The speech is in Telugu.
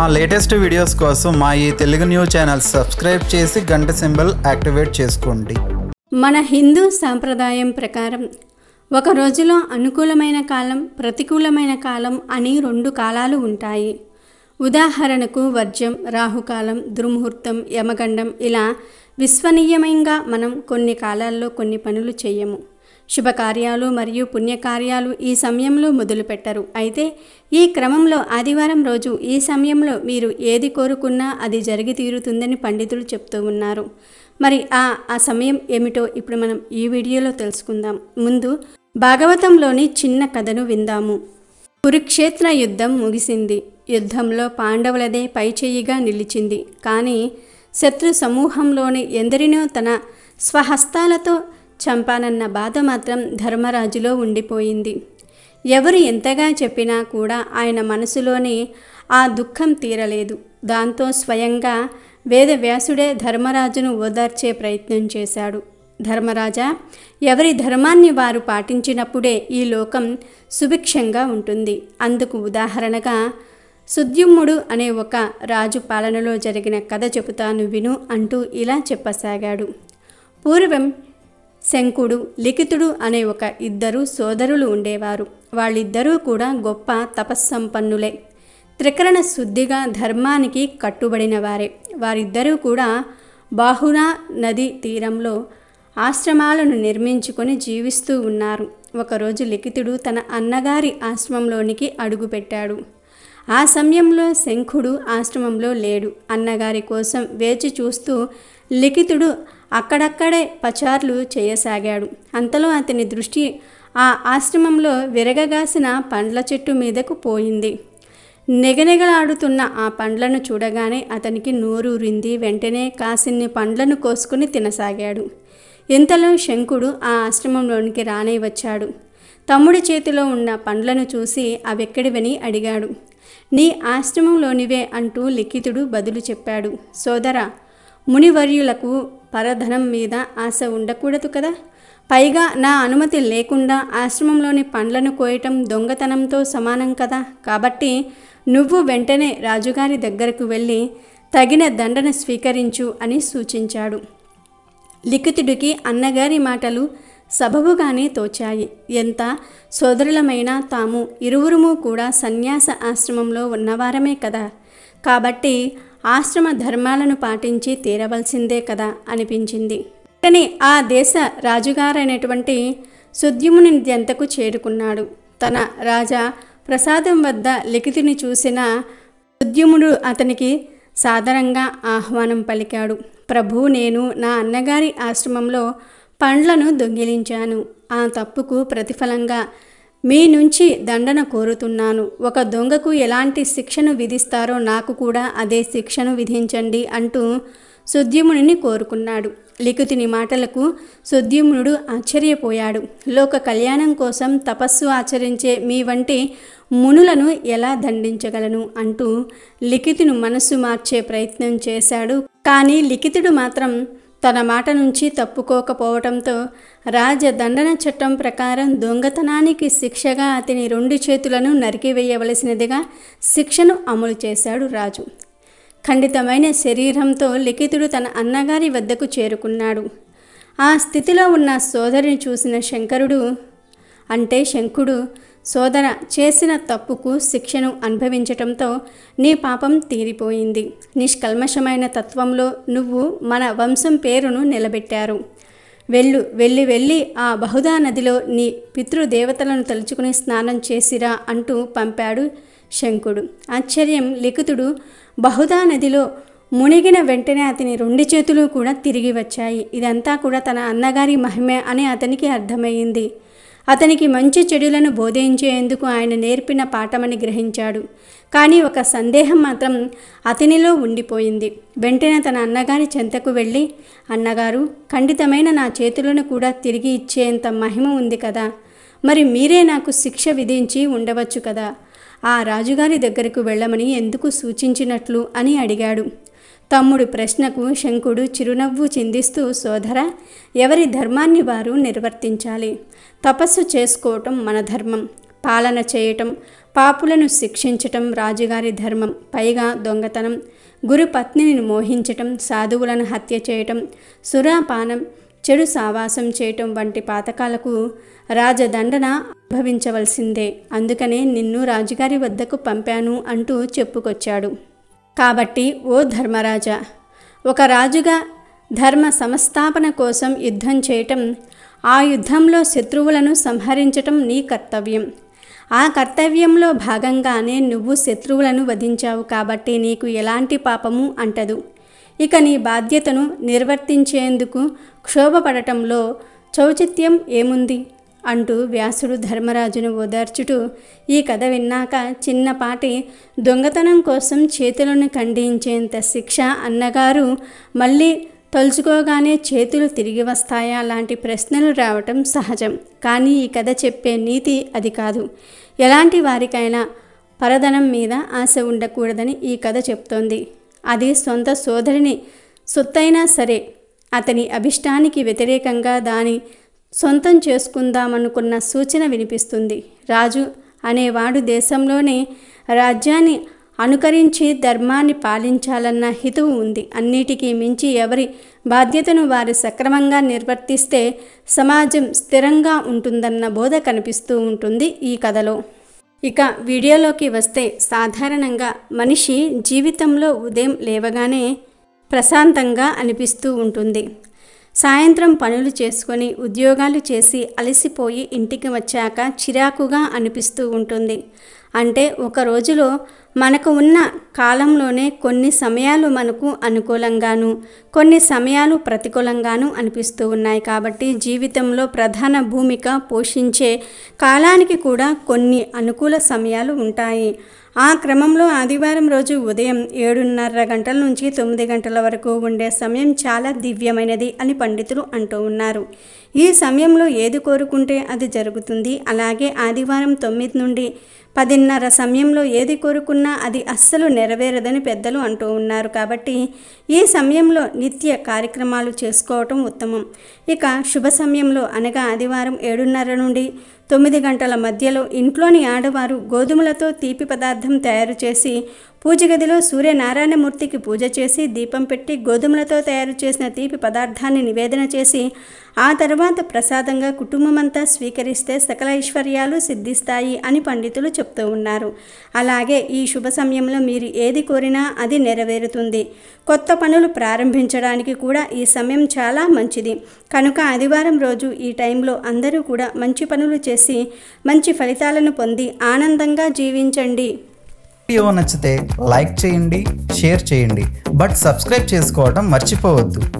మా లేటెస్ట్ వీడియోస్ కోసం మా ఈ తెలుగు న్యూస్ ఛానల్ సబ్స్క్రైబ్ చేసి గంట సింబల్ యాక్టివేట్ చేసుకోండి మన హిందూ సాంప్రదాయం ప్రకారం ఒక రోజులో అనుకూలమైన కాలం ప్రతికూలమైన కాలం అని రెండు కాలాలు ఉంటాయి ఉదాహరణకు వర్జ్యం రాహుకాలం దుర్ముహూర్తం యమగండం ఇలా విశ్వనీయమైన మనం కొన్ని కాలాల్లో కొన్ని పనులు చేయము శుభకార్యాలు మరియు పుణ్యకార్యాలు ఈ సమయంలో మొదలుపెట్టరు అయితే ఈ క్రమంలో ఆదివారం రోజు ఈ సమయంలో మీరు ఏది కోరుకున్నా అది జరిగి తీరుతుందని పండితులు చెప్తూ ఉన్నారు మరి ఆ ఆ సమయం ఏమిటో ఇప్పుడు మనం ఈ వీడియోలో తెలుసుకుందాం ముందు భాగవతంలోని చిన్న కథను విందాము కురుక్షేత్ర యుద్ధం ముగిసింది యుద్ధంలో పాండవులదే పైచేయిగా నిలిచింది కానీ శత్రు సమూహంలోని ఎందరినో తన స్వహస్తాలతో చంపానన్న బాధ మాత్రం ధర్మరాజులో ఉండిపోయింది ఎవరు ఎంతగా చెప్పినా కూడా ఆయన మనసులోని ఆ దుఃఖం తీరలేదు దాంతో స్వయంగా వేదవ్యాసుడే ధర్మరాజును ఓదార్చే ప్రయత్నం చేశాడు ధర్మరాజా ఎవరి ధర్మాన్ని వారు పాటించినప్పుడే ఈ లోకం సుభిక్షంగా ఉంటుంది అందుకు ఉదాహరణగా సుద్యుమ్ముడు అనే ఒక రాజు పాలనలో జరిగిన కథ చెబుతాను విను అంటూ ఇలా చెప్పసాగాడు పూర్వం శంకుడు లిఖితుడు అనే ఒక ఇద్దరు సోదరులు ఉండేవారు వాళ్ళిద్దరూ కూడా గొప్ప తపస్సంపన్నులే త్రికరణ శుద్ధిగా ధర్మానికి కట్టుబడిన వారే వారిద్దరూ కూడా బాహునా నది తీరంలో ఆశ్రమాలను నిర్మించుకొని జీవిస్తూ ఉన్నారు ఒకరోజు లిఖితుడు తన అన్నగారి ఆశ్రమంలోనికి అడుగుపెట్టాడు ఆ సమయంలో శంఖుడు ఆశ్రమంలో లేడు అన్నగారి కోసం వేచి చూస్తూ లిఖితుడు అక్కడక్కడే పచార్లు చేయసాగాడు అంతలో అతని దృష్టి ఆ ఆశ్రమంలో విరగగాసిన పండ్ల చెట్టు మీదకు పోయింది నెగనెగలాడుతున్న ఆ పండ్లను చూడగానే అతనికి నోరూరింది వెంటనే కాసిన్ని పండ్లను కోసుకుని తినసాగాడు ఇంతలో శంకుడు ఆ ఆశ్రమంలోనికి రానే వచ్చాడు తమ్ముడి చేతిలో ఉన్న పండ్లను చూసి అవెక్కడివని అడిగాడు నీ ఆశ్రమంలోనివే అంటూ లిఖితుడు బదులు చెప్పాడు సోదర మునివర్యులకు పరధనం మీద ఆశ ఉండకూడదు కదా పైగా నా అనుమతి లేకుండా ఆశ్రమంలోని పండ్లను కోయటం దొంగతనంతో సమానం కదా కాబట్టి నువ్వు వెంటనే రాజుగారి దగ్గరకు వెళ్ళి తగిన దండన స్వీకరించు అని సూచించాడు లిఖితుడికి అన్నగారి మాటలు సబబుగానే తోచాయి ఎంత సోదరులమైనా తాము ఇరువురుము కూడా సన్యాస ఆశ్రమంలో ఉన్నవారమే కదా కాబట్టి ఆశ్రమ ధర్మాలను పాటించి తీరవలసిందే కదా అనిపించింది కానీ ఆ దేశ రాజుగారైనటువంటి సుద్యుముని జంతకు చేరుకున్నాడు తన రాజా ప్రసాదం వద్ద లిఖితిని చూసిన సుద్యుముడు అతనికి సాదరంగా ఆహ్వానం పలికాడు ప్రభు నేను నా అన్నగారి ఆశ్రమంలో పండ్లను దొంగిలించాను ఆ తప్పుకు ప్రతిఫలంగా మీ నుంచి దండన కోరుతున్నాను ఒక దొంగకు ఎలాంటి శిక్షను విధిస్తారో నాకు కూడా అదే శిక్షను విధించండి అంటూ సుద్యుమునిని కోరుకున్నాడు లిఖితుని మాటలకు సుద్యుమునుడు ఆశ్చర్యపోయాడు లోక కళ్యాణం కోసం తపస్సు ఆచరించే మీ వంటి మునులను ఎలా దండించగలను అంటూ లిఖితును మనస్సు మార్చే ప్రయత్నం చేశాడు కానీ లిఖితుడు మాత్రం తన మాట నుంచి తప్పుకోకపోవడంతో దండన చట్టం ప్రకారం దొంగతనానికి శిక్షగా అతని రెండు చేతులను నరికివేయవలసినదిగా శిక్షను అమలు చేశాడు రాజు ఖండితమైన శరీరంతో లిఖితుడు తన అన్నగారి వద్దకు చేరుకున్నాడు ఆ స్థితిలో ఉన్న సోదరిని చూసిన శంకరుడు అంటే శంకుడు సోదర చేసిన తప్పుకు శిక్షను అనుభవించటంతో నీ పాపం తీరిపోయింది నిష్కల్మషమైన తత్వంలో నువ్వు మన వంశం పేరును నిలబెట్టారు వెళ్ళు వెళ్ళి వెళ్ళి ఆ బహుదా నదిలో నీ పితృదేవతలను తలుచుకుని స్నానం చేసిరా అంటూ పంపాడు శంకుడు ఆశ్చర్యం లిఖితుడు బహుదా నదిలో మునిగిన వెంటనే అతని రెండు చేతులు కూడా తిరిగి వచ్చాయి ఇదంతా కూడా తన అన్నగారి మహిమే అని అతనికి అర్థమయ్యింది అతనికి మంచి చెడులను బోధించేందుకు ఆయన నేర్పిన పాఠమని గ్రహించాడు కానీ ఒక సందేహం మాత్రం అతనిలో ఉండిపోయింది వెంటనే తన అన్నగారి చెంతకు వెళ్ళి అన్నగారు ఖండితమైన నా చేతులను కూడా తిరిగి ఇచ్చేంత మహిమ ఉంది కదా మరి మీరే నాకు శిక్ష విధించి ఉండవచ్చు కదా ఆ రాజుగారి దగ్గరకు వెళ్ళమని ఎందుకు సూచించినట్లు అని అడిగాడు తమ్ముడి ప్రశ్నకు శంకుడు చిరునవ్వు చిందిస్తూ సోదర ఎవరి ధర్మాన్ని వారు నిర్వర్తించాలి తపస్సు చేసుకోవటం మన ధర్మం పాలన చేయటం పాపులను శిక్షించటం రాజుగారి ధర్మం పైగా దొంగతనం గురు పత్నిని మోహించటం సాధువులను హత్య చేయటం సురాపానం చెడు సావాసం చేయటం వంటి పాతకాలకు రాజదండన అనుభవించవలసిందే అందుకనే నిన్ను రాజుగారి వద్దకు పంపాను అంటూ చెప్పుకొచ్చాడు కాబట్టి ఓ ధర్మరాజా ఒక రాజుగా ధర్మ సంస్థాపన కోసం యుద్ధం చేయటం ఆ యుద్ధంలో శత్రువులను సంహరించటం నీ కర్తవ్యం ఆ కర్తవ్యంలో భాగంగానే నువ్వు శత్రువులను వధించావు కాబట్టి నీకు ఎలాంటి పాపము అంటదు ఇక నీ బాధ్యతను నిర్వర్తించేందుకు క్షోభపడటంలో చౌచిత్యం ఏముంది అంటూ వ్యాసుడు ధర్మరాజును ఓదార్చుటూ ఈ కథ విన్నాక చిన్నపాటి దొంగతనం కోసం చేతులను ఖండించేంత శిక్ష అన్నగారు మళ్ళీ తలుచుకోగానే చేతులు తిరిగి వస్తాయా లాంటి ప్రశ్నలు రావటం సహజం కానీ ఈ కథ చెప్పే నీతి అది కాదు ఎలాంటి వారికైనా పరదనం మీద ఆశ ఉండకూడదని ఈ కథ చెప్తోంది అది సొంత సోదరిని సొత్తైనా సరే అతని అభిష్టానికి వ్యతిరేకంగా దాని సొంతం చేసుకుందామనుకున్న సూచన వినిపిస్తుంది రాజు అనేవాడు దేశంలోనే రాజ్యాన్ని అనుకరించి ధర్మాన్ని పాలించాలన్న హితువు ఉంది అన్నిటికీ మించి ఎవరి బాధ్యతను వారు సక్రమంగా నిర్వర్తిస్తే సమాజం స్థిరంగా ఉంటుందన్న బోధ కనిపిస్తూ ఉంటుంది ఈ కథలో ఇక వీడియోలోకి వస్తే సాధారణంగా మనిషి జీవితంలో ఉదయం లేవగానే ప్రశాంతంగా అనిపిస్తూ ఉంటుంది సాయంత్రం పనులు చేసుకొని ఉద్యోగాలు చేసి అలసిపోయి ఇంటికి వచ్చాక చిరాకుగా అనిపిస్తూ ఉంటుంది అంటే ఒక రోజులో మనకు ఉన్న కాలంలోనే కొన్ని సమయాలు మనకు అనుకూలంగాను కొన్ని సమయాలు ప్రతికూలంగాను అనిపిస్తూ ఉన్నాయి కాబట్టి జీవితంలో ప్రధాన భూమిక పోషించే కాలానికి కూడా కొన్ని అనుకూల సమయాలు ఉంటాయి ఆ క్రమంలో ఆదివారం రోజు ఉదయం ఏడున్నర గంటల నుంచి తొమ్మిది గంటల వరకు ఉండే సమయం చాలా దివ్యమైనది అని పండితులు అంటూ ఉన్నారు ఈ సమయంలో ఏది కోరుకుంటే అది జరుగుతుంది అలాగే ఆదివారం తొమ్మిది నుండి పదిన్నర సమయంలో ఏది కోరుకున్నా అది అస్సలు నెరవేరదని పెద్దలు అంటూ ఉన్నారు కాబట్టి ఈ సమయంలో నిత్య కార్యక్రమాలు చేసుకోవటం ఉత్తమం ఇక శుభ సమయంలో అనగా ఆదివారం ఏడున్నర నుండి తొమ్మిది గంటల మధ్యలో ఇంట్లోని ఆడవారు గోధుమలతో తీపి పదార్థం తయారు చేసి పూజగదిలో సూర్యనారాయణమూర్తికి పూజ చేసి దీపం పెట్టి గోధుమలతో తయారు చేసిన తీపి పదార్థాన్ని నివేదన చేసి ఆ తర్వాత ప్రసాదంగా కుటుంబమంతా స్వీకరిస్తే సకల ఐశ్వర్యాలు సిద్ధిస్తాయి అని పండితులు చెప్తూ ఉన్నారు అలాగే ఈ శుభ సమయంలో మీరు ఏది కోరినా అది నెరవేరుతుంది కొత్త పనులు ప్రారంభించడానికి కూడా ఈ సమయం చాలా మంచిది కనుక ఆదివారం రోజు ఈ టైంలో అందరూ కూడా మంచి పనులు చేసి చేసి మంచి ఫలితాలను పొంది ఆనందంగా జీవించండి వీడియో నచ్చితే లైక్ చేయండి షేర్ చేయండి బట్ సబ్స్క్రైబ్ చేసుకోవడం మర్చిపోవద్దు